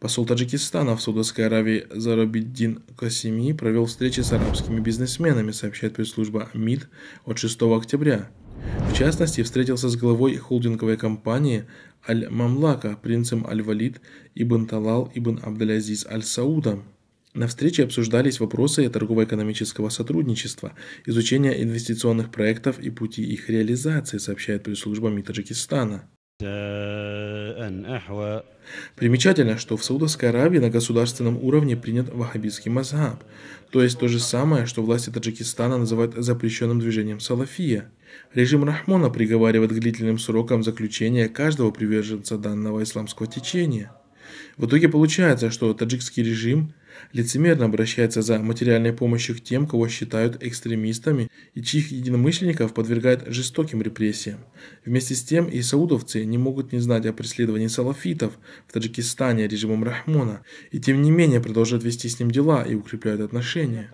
Посол Таджикистана в Саудовской Аравии Зарабиддин Касими провел встречи с арабскими бизнесменами, сообщает пресс-служба МИД от 6 октября. В частности, встретился с главой холдинговой компании Аль-Мамлака, принцем Аль-Валид Ибн Талал Ибн Абдалязиз Аль-Саудом. На встрече обсуждались вопросы торгово-экономического сотрудничества, изучения инвестиционных проектов и пути их реализации, сообщает пресс-служба МИД Таджикистана. Примечательно, что в Саудовской Аравии на государственном уровне принят ваххабистский мазхаб, то есть то же самое, что власти Таджикистана называют запрещенным движением салафия. Режим Рахмона приговаривает к длительным срокам заключения каждого приверженца данного исламского течения. В итоге получается, что таджикский режим лицемерно обращается за материальной помощью к тем, кого считают экстремистами и чьих единомышленников подвергает жестоким репрессиям. Вместе с тем и саудовцы не могут не знать о преследовании салафитов в Таджикистане режимом Рахмона и тем не менее продолжают вести с ним дела и укрепляют отношения.